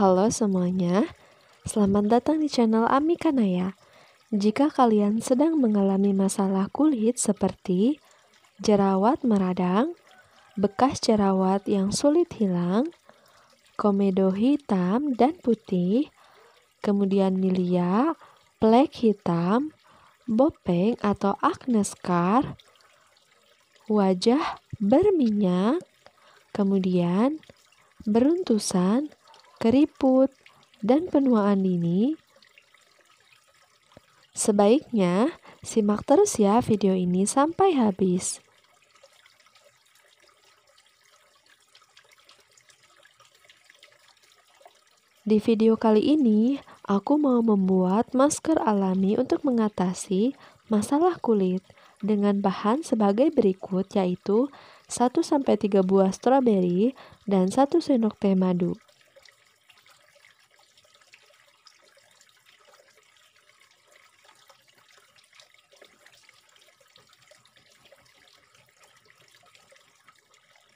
Halo semuanya, selamat datang di channel Ami Kanaya. Jika kalian sedang mengalami masalah kulit seperti jerawat meradang, bekas jerawat yang sulit hilang, komedo hitam dan putih, kemudian milia, plek hitam, bopeng atau acne scar, wajah berminyak, kemudian beruntusan, keriput, dan penuaan dini, sebaiknya simak terus ya video ini sampai habis. Di video kali ini, aku mau membuat masker alami untuk mengatasi masalah kulit dengan bahan sebagai berikut yaitu 1-3 buah stroberi dan 1 sendok teh madu.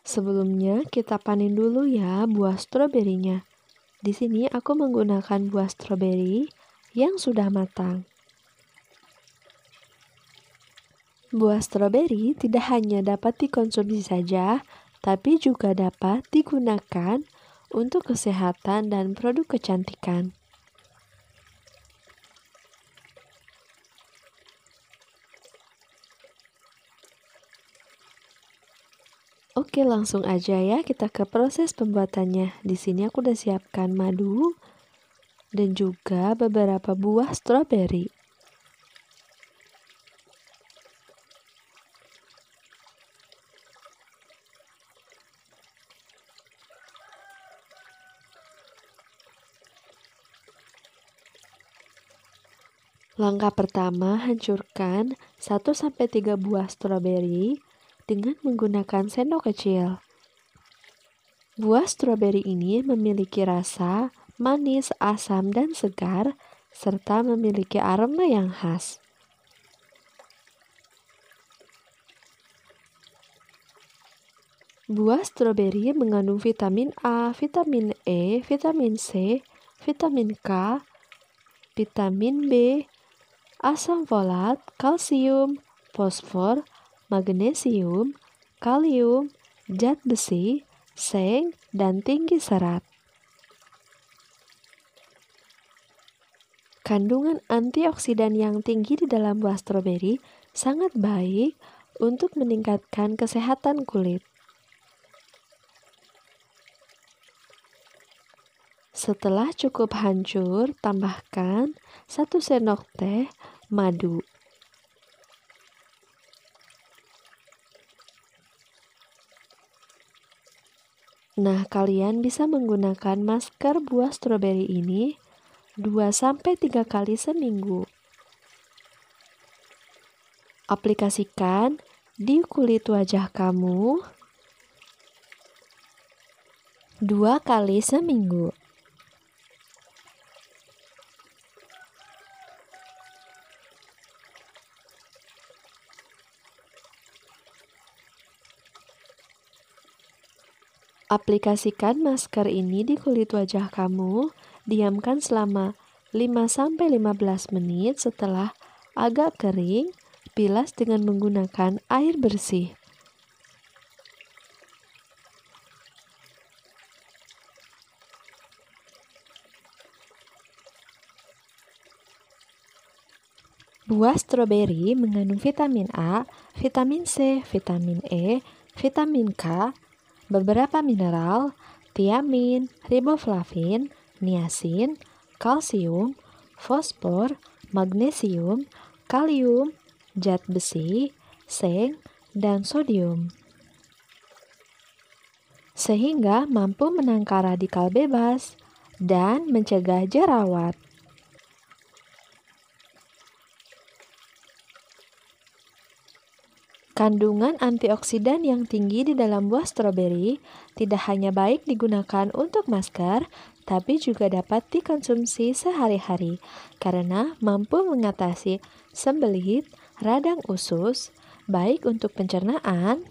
Sebelumnya, kita panen dulu ya buah stroberinya. Di sini aku menggunakan buah stroberi yang sudah matang. Buah stroberi tidak hanya dapat dikonsumsi saja, tapi juga dapat digunakan untuk kesehatan dan produk kecantikan. Oke, langsung aja ya kita ke proses pembuatannya. Di sini aku udah siapkan madu dan juga beberapa buah stroberi. Langkah pertama, hancurkan 1-3 buah stroberi dengan menggunakan sendok kecil. Buah stroberi ini memiliki rasa manis, asam, dan segar, serta memiliki aroma yang khas. Buah stroberi mengandung vitamin A, vitamin E, vitamin C, vitamin K, vitamin B, asam folat, kalsium, fosfor, magnesium, kalium, zat besi, seng, dan tinggi serat. Kandungan antioksidan yang tinggi di dalam buah stroberi sangat baik untuk meningkatkan kesehatan kulit. Setelah cukup hancur, tambahkan 1 sendok teh madu. Nah, kalian bisa menggunakan masker buah stroberi ini 2-3 kali seminggu. Aplikasikan di kulit wajah kamu 2 kali seminggu. Aplikasikan masker ini di kulit wajah kamu, diamkan selama 5-15 menit setelah agak kering, bilas dengan menggunakan air bersih. Buah stroberi mengandung vitamin A, vitamin C, vitamin E, vitamin K, Beberapa mineral, tiamin, riboflavin, niacin, kalsium, fosfor, magnesium, kalium, zat besi, seng, dan sodium. Sehingga mampu menangkal radikal bebas dan mencegah jerawat. Kandungan antioksidan yang tinggi di dalam buah stroberi tidak hanya baik digunakan untuk masker, tapi juga dapat dikonsumsi sehari-hari karena mampu mengatasi sembelit, radang usus, baik untuk pencernaan.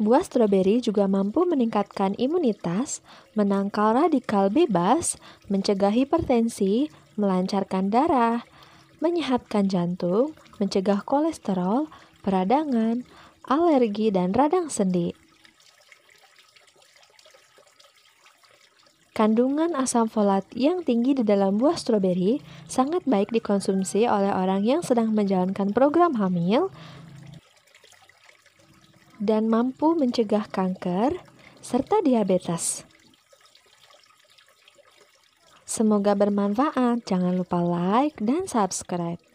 Buah stroberi juga mampu meningkatkan imunitas, menangkal radikal bebas, mencegah hipertensi, melancarkan darah, menyehatkan jantung, mencegah kolesterol, peradangan, alergi, dan radang sendi. Kandungan asam folat yang tinggi di dalam buah stroberi sangat baik dikonsumsi oleh orang yang sedang menjalankan program hamil dan mampu mencegah kanker serta diabetes. Semoga bermanfaat. Jangan lupa like dan subscribe.